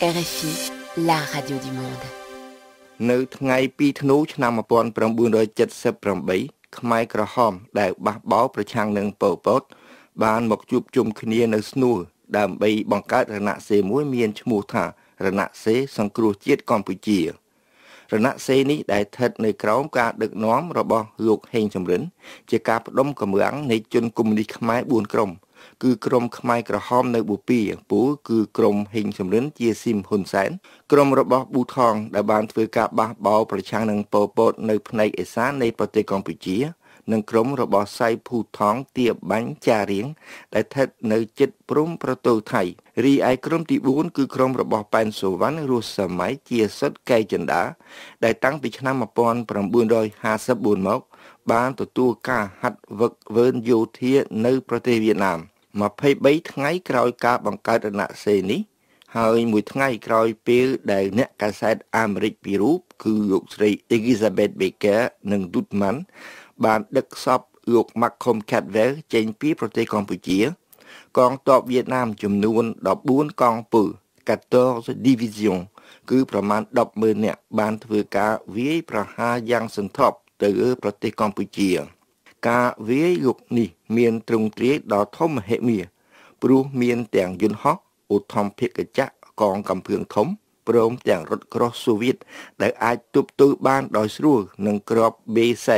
RFI, la radio du monde. នៅថ្ងៃ2ធ្នូឆ្នាំ1978ខ្មែរក្រហម ដែលបះបោរប្រឆាំងនឹងប៉ុលពតបាន មកជួបជុំគ្នានៅស្នួលដើម្បីបង្កើតរណសេរមួយមានឈ្មោះថា រណសេរសង្គ្រោះជាតិកម្ពុជា រណសេរនេះដែលស្ថិតនៅក្រោមការ ដឹកនាំរបស់លោកហេងចំរិន ជាការផ្ដុំកម្លាំងនៃជនកុម្មុយនីសខ្មែរ4ក្រុមគឺក្រុមខ្មែរក្រហមនៅបូព៌ាពូ គឺក្រុមហ៊ីងសំរិនជាស៊ីមហ៊ុនសែនក្រុមរបស់ប៊ូថងដែលបានធ្វើការបះបោរប្រឆាំងនឹងប៉ុលពតនៅផ្នែកអេសាននៃប្រទេសកម្ពុជា និង ក្រុមរបស់សៃភូថងទាបាញ់ចារៀងដែលស្ថិតនៅជិតព្រំប្រទល់ថៃរីឯក្រុមទី4គឺក្រុមរបស់ប៉ែនសូវណ្ណរស់សម័យជាសិទ្ធកែចិន្តាដែលតាំងពីឆ្នាំ1954មក បានទទួលការហាត់វឹកវើនយោធានៅ ប្រទេសវៀតណាម។23ថ្ងៃ ក្រោយការបង្កើតរណសេននេះ ហើយមួយថ្ងៃក្រោយពេលដែលអ្នកកាសែតអាមេរិកពីររូបគឺលោកស្រី Elizabeth Baker និង Dutman បាន ដឹកសពលោក Malcolm Gladwell ចេញពីប្រទេសកម្ពុជា កងទ័ពវៀតណាមចំនួន14កងពល14 division គឺប្រមាណ100,000នាក់បានធ្វើការវាយប្រហារយ៉ាងសន្ធប់ទៅលើប្រទេសកម្ពុជា។ការវាយលោកនេះមានទ្រង់ទ្រាយដល់ធំមហិមាព្រោះមានទាំងយន្តហោះឧទ្ធម្ភិកចក្រកងកំភឿងធំព្រមទាំងរថក្រោះសូវៀតដែលអាចទប់ទល់បានដោយស្រួលនឹងក្រប B40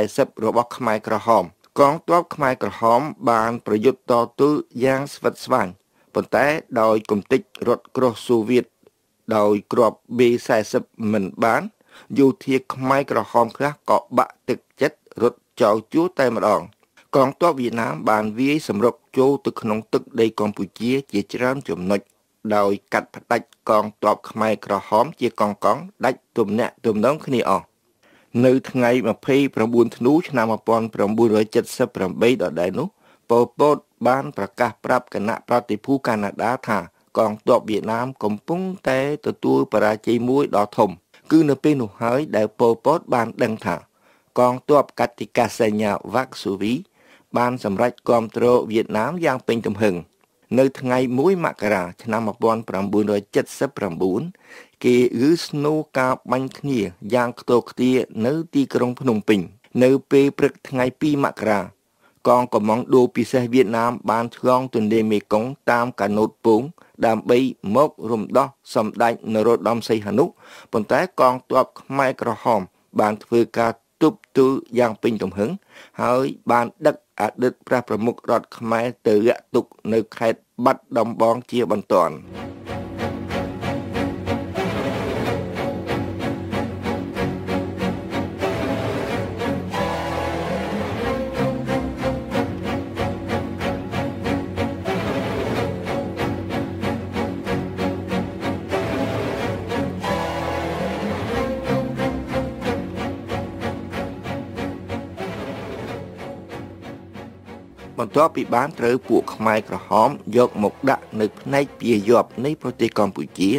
របស់ខ្មែរក្រហមកងទ័ពខ្មែរក្រហមបានប្រយុទ្ធតទល់យ៉ាងស្វិតស្វាញប៉ុន្តែដោយគំតិចរថក្រោះសូវៀតដោយក្រប B40 មិនបានយោធាខ្មែរក្រហមខ្លះក៏បាក់ទឹកចិត្តរត់ចោលជួតែម្ដងកងទ័ពវៀតណាមបានវាយសម្រុកចូលទៅក្នុង ទឹកដីកម្ពុជាជាច្រើនចំណុច ដោយកាត់ផ្ដាច់កងទ័ពខ្មែរក្រហមជាកងកងដាច់ទំនាក់ទំនងគ្នាអស់នៅថ្ងៃ29ធ្នូឆ្នាំ1978ដដែលនោះប៉ុលពត បានប្រកាសប្រាប់គណៈប្រតិភូកាណាដាថាកងទ័ពវៀតណាមកំពុងតែទទួល បរាជ័យមួយដ៏ធំ គឺនៅពេលនោះហើយ ដែលប៉ុលពត បានដឹងថាកងទ័ពកតិកាសញ្ញាវ៉ាក់ស៊ូវីបានសម្រេចគាំទ្រវៀតណាមយ៉ាងពេញទំហឹងនៅថ្ងៃ1មករា ឆ្នាំ1979គេឬស្នូការបាញ់គ្នាយ៉ាងខ្ទោខ្ទានៅទីក្រុងភ្នំពេញនៅពេលព្រឹកថ្ងៃ2មករា កងកម្លាំងដូពិសេសវៀតណាមបានឆ្លងទន្លេមេគង្គតាមកាណូតពងដើម្បីមករំដោះសម្ដេចនរោត្តមសីហនុប៉ុន្តែកងទ័ពខ្មែរក្រហមបានធ្វើការទប់ទូយ៉ាងពេញទំហឹងហើយបានដឹកអតីតព្រះប្រមុខរដ្ឋខ្មែរទៅរយៈទុកនៅខេត្តបាត់ដំបងជាបន្ទាន់បន្ទាប់ពីបានត្រូវពួកខ្មែរក្រហមយកមកដាក់នៅផ្នែកពាយ័ព្យនៃប្រទេសកម្ពុជា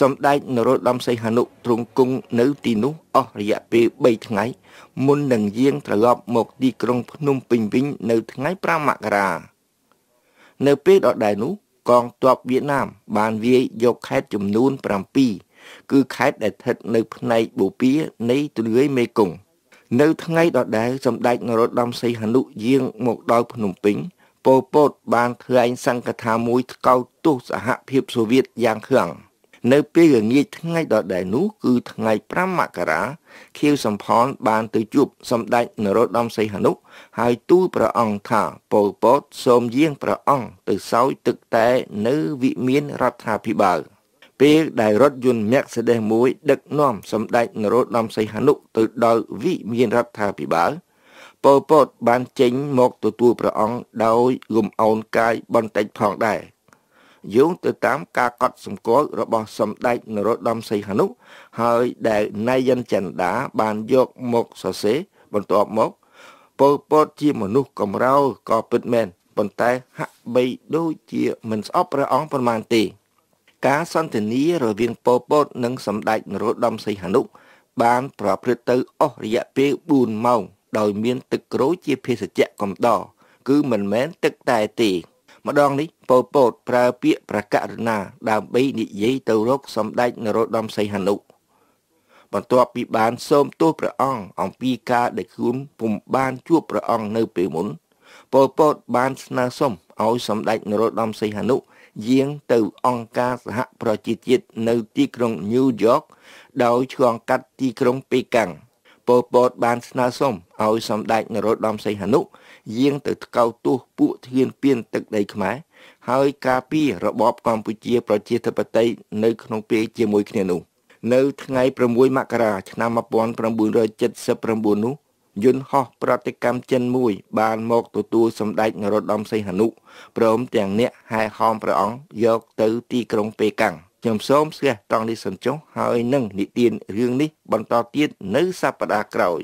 សម្ដេចនរោត្តមសីហនុទ្រង់គង់នៅទីនោះ អស់រយៈពេល3ថ្ងៃ មុននឹងយាងត្រឡប់មកទីក្រុង ភ្នំពេញវិញនៅថ្ងៃ5មករានៅពេលដដែលនោះ កងទ័ពវៀតណាម បានវាយយកខេត្តចំនួន7គឺខេត្តដែលស្ថិតនៅផ្នែកបូព៌ានៃទន្លេមេគង្គនៅថ្ងៃដដែលសម្ដេចនរោត្តមសីហនុយាងមកដល់ភ្នំពេញប៉ុលពត បានថ្លែងសង្កថាមួយថ្កោលទោសសហភាពសូវៀតយ៉ាងខ្លាំងនៅពេលរងាចថ្ងៃដដែលនោះ គឺថ្ងៃ5មករាខៀវសំផនបានទៅជួបសម្ដេចនរោត្តមសីហនុហើយទូលព្រះអង្គថាប៉ុលពតសូមយាងព្រះអង្គទៅសោយទឹកតែនៅវិមានរដ្ឋាភិបាល។ពេលដែលរថយន្ត Mercedes មួយដឹកនាំសម្ដេចនរោត្តមសីហនុទៅដល់វិមានរដ្ឋាភិបាលប៉ុលពតបានចេញមកទទួលព្រះអង្គដោយលំអោនកាយបន្តិចផងដែរយោងទៅតាមការកត់សម្គាល់របស់សម្ដេចនរោត្តមសីហនុហើយដែលនាយិនចន្ទាបានយកមកសរសេរបន្ទាប់មកប៉ុលពតជាមនុស្សកំរោលក៏ពិតមែនប៉ុន្តែហាក់បីដូចជាមិនស្អប់ព្រះអង្គប៉ុន្មានទេ។ការសន្ទនារវាងប៉ុលពតនិងសម្ដេចនរោត្តមសីហនុបាន ប្រព្រឹត្តទៅ អស់រយៈពេល4ម៉ោងដោយមានទឹកក្រូចជាភេសជ្ជៈកំដរគឺមិនមែនទឹកតែទេ ម្ដងនេះប៉ុលពតប្រើពាក្យប្រកករណា ដើម្បីនិយាយទៅរកសម្ដេចនរោត្តមសីហនុបន្ទាប់ពីបានសូមទោសព្រះអង្គអំពីការដែលខ្លួនពុំបានជួបព្រះអង្គនៅ ពេលមុនប៉ុលពតបាន ស្នើសុំឲ្យសម្ដេចនរោត្តមសីហនុយាងទៅអង្គការសហប្រជាជាតិនៅទីក្រុងញូវយ៉កដោយឆ្លងកាត់ទីក្រុងប៉េកាំងប៉ុលពតបានស្នើសុំឲ្យសម្ដេចនរោត្តមសីហនុយាងទៅថ្កោលទោសពួកធានពានទឹកដីខ្មែរ ហើយការពាររបបកម្ពុជាប្រជាធិបតេយ្យនៅក្នុងពេលជាមួយគ្នានោះនៅថ្ងៃ6មករាឆ្នាំ1979នោះយន្តហោះប្រតិកម្មចិនមួយបានមកទទួលសម្ដេចនរោត្តមសីហនុព្រមទាំងអ្នកហែហោមព្រះអង្គយកទៅទីក្រុងប៉េកាំងខ្ញុំសូមស្ទះតង់នេះសិនចុះហើយនឹងនិទានរឿងនេះបន្តទៀតនៅសប្តាហ៍ក្រោយ